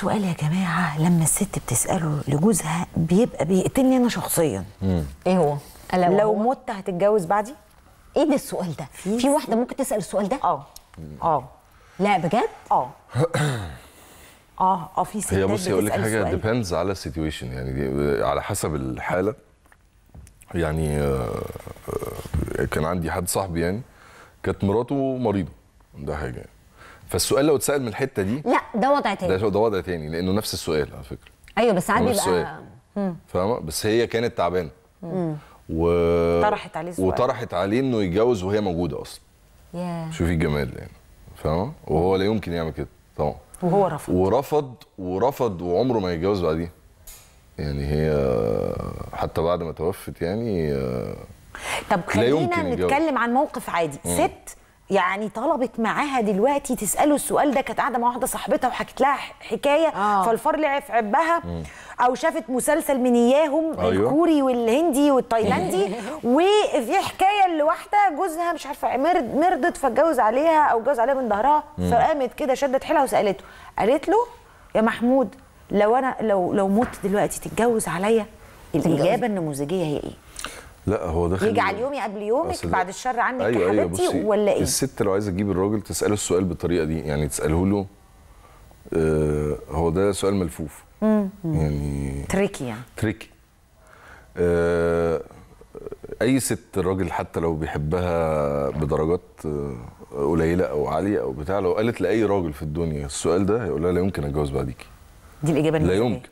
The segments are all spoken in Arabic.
سؤال يا جماعه لما الست بتساله لجوزها بيبقى بيقتلني انا شخصيا مم. ايه هو لو مت هتتجوز بعدي ايه ده السؤال ده في, في واحده ممكن تسال السؤال ده اه اه لا بجد اه اه اه في ستات هي بصي اقول لك حاجه ديبندز على السيتويشن يعني آه، على حسب الحاله يعني آه، آه، كان عندي حد صاحبي يعني كانت مراته مريضه ده حاجه يعني فالسؤال لو اتسال من الحته دي لا ده وضع تاني ده, وضع تاني لانه نفس السؤال على فكره ايوه بس عادي بقى فاهمه بس هي كانت تعبانه و... طرحت عليه سؤال وطرحت عليه انه يتجوز وهي موجوده اصلا ياه شوفي الجمال يعني فاهمه وهو لا يمكن يعمل كده طبعا وهو رفض ورفض ورفض وعمره ما يتجوز بعديها يعني هي حتى بعد ما توفت يعني آه، طب خلينا نتكلم عن موقف عادي ست يعني طلبت معاها دلوقتي تساله السؤال ده كانت قاعده مع واحده صاحبتها وحكت لها حكايه آه. فالفار لعب في عبها او شافت مسلسل من اياهم أيوه. الكوري والهندي والتايلاندي وفي حكايه لواحده جوزها مش عارفه مرضت فاتجوز عليها او جوز عليها من ظهرها فقامت كده شدت حيلها وسالته قالت له يا محمود لو انا لو لو مت دلوقتي تتجوز عليا الاجابه النموذجيه هي ايه؟ لا هو داخل يجي على اليوم قبل يومك بعد الشر عنك أيوة يا أيوة، حبيبتي أيوة ولا ايه؟ الست لو عايزه تجيب الراجل تساله السؤال بالطريقه دي يعني تساله له آه هو ده سؤال ملفوف مم. يعني تريكي يعني تريكي آه اي ست الراجل حتى لو بيحبها بدرجات آه، قليله او عاليه او بتاع لو قالت لاي راجل في الدنيا السؤال ده هيقول لها لا يمكن اتجوز بعديكي دي الاجابه لا يمكن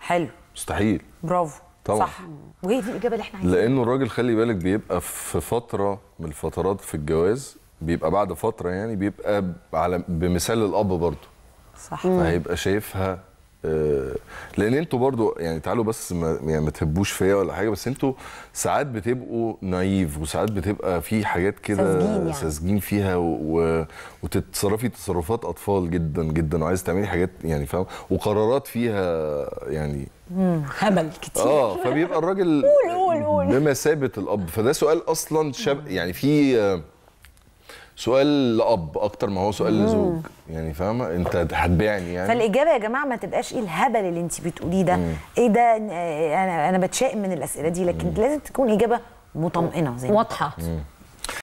حلو مستحيل برافو طبعا صح وهي دي الاجابه اللي احنا عايزينها لانه الراجل خلي بالك بيبقى في فتره من الفترات في الجواز بيبقى بعد فتره يعني بيبقى على بمثال الاب برضه صح فهيبقى شايفها آه، لان انتوا برضو يعني تعالوا بس ما, يعني ما تهبوش فيا ولا حاجه بس انتوا ساعات بتبقوا نايف وساعات بتبقى في حاجات كده ساذجين يعني. ساذجين فيها و... وتتصرفي تصرفات اطفال جدا جدا وعايز تعملي حاجات يعني فاهم وقرارات فيها يعني هبل كتير اه فبيبقى الراجل قول قول قول بمثابه الاب فده سؤال اصلا شاب يعني في سؤال لاب اكتر ما هو سؤال لزوج يعني فاهمه انت هتبيعني يعني فالاجابه يا جماعه ما تبقاش ايه الهبل اللي انت بتقوليه ده مم. ايه ده انا انا بتشائم من الاسئله دي لكن مم. لازم تكون اجابه مطمئنه زي واضحه